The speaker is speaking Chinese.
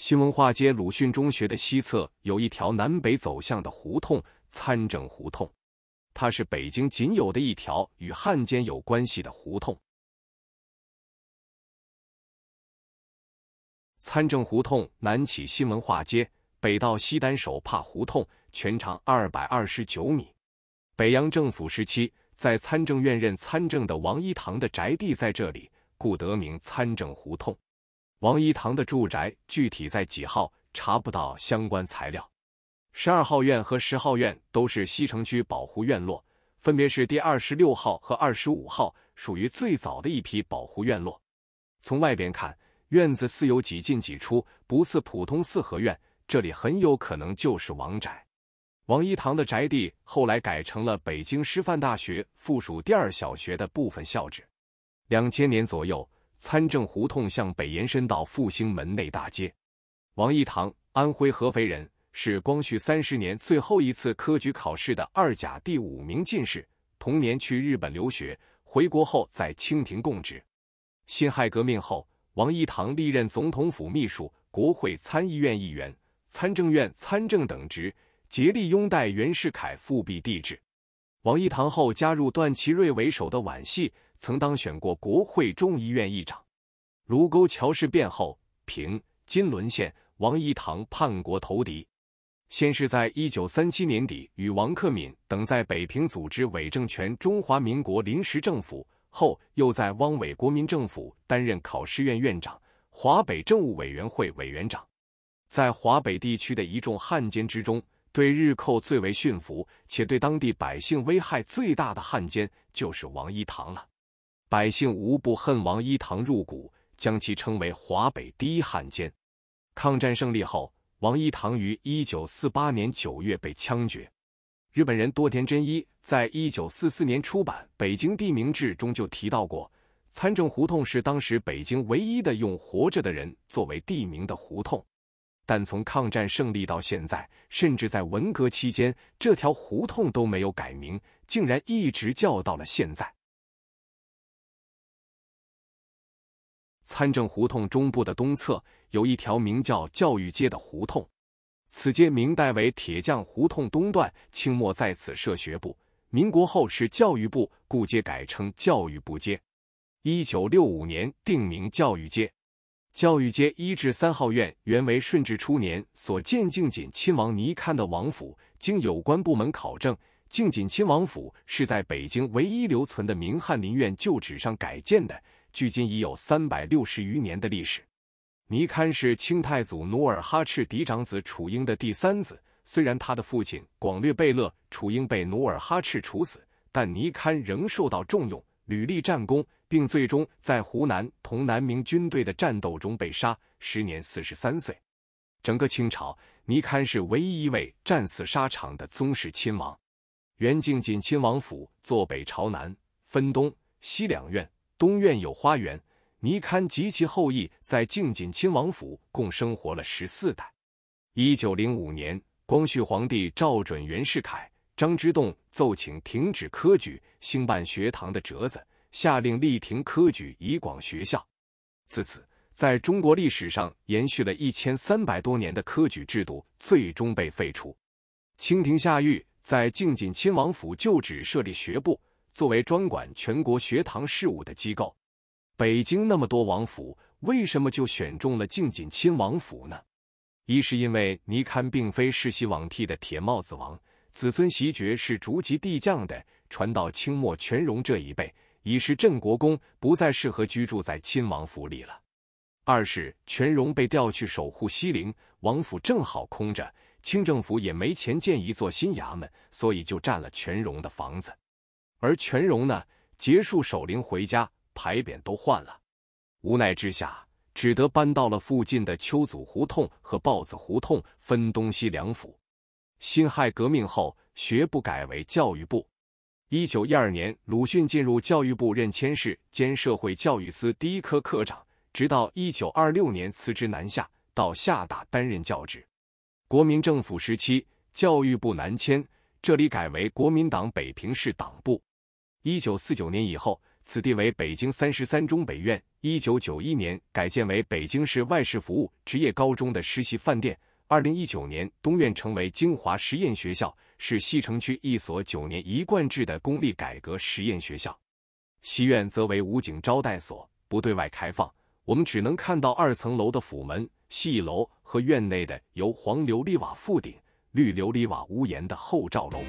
新文化街鲁迅中学的西侧有一条南北走向的胡同——参政胡同，它是北京仅有的一条与汉奸有关系的胡同。参政胡同南起新文化街，北到西单手帕胡同，全长2百二十九米。北洋政府时期，在参政院任参政的王一堂的宅地在这里，故得名参政胡同。王一堂的住宅具体在几号？查不到相关材料。十二号院和十号院都是西城区保护院落，分别是第二十六号和二十五号，属于最早的一批保护院落。从外边看，院子似有几进几出，不似普通四合院，这里很有可能就是王宅。王一堂的宅地后来改成了北京师范大学附属第二小学的部分校址，两千年左右。参政胡同向北延伸到复兴门内大街。王一堂，安徽合肥人，是光绪三十年最后一次科举考试的二甲第五名进士。同年去日本留学，回国后在清廷供职。辛亥革命后，王一堂历任总统府秘书、国会参议院议员、参政院参政等职，竭力拥戴袁世凯复辟帝制。王一堂后加入段祺瑞为首的皖系。曾当选过国会众议院议长。卢沟桥事变后，平津沦陷，王一堂叛国投敌。先是在一九三七年底与王克敏等在北平组织伪政权中华民国临时政府，后又在汪伪国民政府担任考试院院长、华北政务委员会委员长。在华北地区的一众汉奸之中，对日寇最为驯服，且对当地百姓危害最大的汉奸就是王一堂了。百姓无不恨王一堂入骨，将其称为“华北第一汉奸”。抗战胜利后，王一堂于1948年9月被枪决。日本人多田真一在1944年出版《北京地名志》中就提到过，参政胡同是当时北京唯一的用活着的人作为地名的胡同。但从抗战胜利到现在，甚至在文革期间，这条胡同都没有改名，竟然一直叫到了现在。参政胡同中部的东侧有一条名叫教育街的胡同，此街明代为铁匠胡同东段，清末在此设学部，民国后是教育部，故街改称教育部街。一九六五年定名教育街。教育街一至三号院原为顺治初年所建静锦亲王尼堪的王府，经有关部门考证，静锦亲王府是在北京唯一留存的明翰林院旧址上改建的。距今已有三百六十余年的历史。尼堪是清太祖努尔哈赤嫡长子楚英的第三子。虽然他的父亲广略贝勒楚英被努尔哈赤处死，但尼堪仍受到重用，屡立战功，并最终在湖南同南明军队的战斗中被杀，时年四十三岁。整个清朝，尼堪是唯一一位战死沙场的宗室亲王。元敬谨亲王府坐北朝南，分东西两院。东院有花园，尼堪及其后裔在静谨亲王府共生活了十四代。一九零五年，光绪皇帝照准袁世凯、张之洞奏请停止科举、兴办学堂的折子，下令力停科举，以广学校。自此，在中国历史上延续了一千三百多年的科举制度最终被废除。清廷下谕，在静谨亲王府旧址设立学部。作为专管全国学堂事务的机构，北京那么多王府，为什么就选中了静锦亲王府呢？一是因为尼堪并非世袭罔替的铁帽子王，子孙袭爵是逐级递降的，传到清末全荣这一辈已是镇国公，不再适合居住在亲王府里了。二是全荣被调去守护西陵王府，正好空着，清政府也没钱建一座新衙门，所以就占了全荣的房子。而全荣呢，结束守灵回家，牌匾都换了，无奈之下，只得搬到了附近的邱祖胡同和豹子胡同，分东西两府。辛亥革命后，学部改为教育部。一九一二年，鲁迅进入教育部任佥事兼社会教育司第一科科长，直到一九二六年辞职南下，到厦大担任教职。国民政府时期，教育部南迁，这里改为国民党北平市党部。一九四九年以后，此地为北京三十三中北院。一九九一年改建为北京市外事服务职业高中的实习饭店。二零一九年，东院成为京华实验学校，是西城区一所九年一贯制的公立改革实验学校。西院则为武警招待所，不对外开放。我们只能看到二层楼的府门戏楼和院内的由黄琉璃瓦覆顶、绿琉璃瓦屋檐的后罩楼。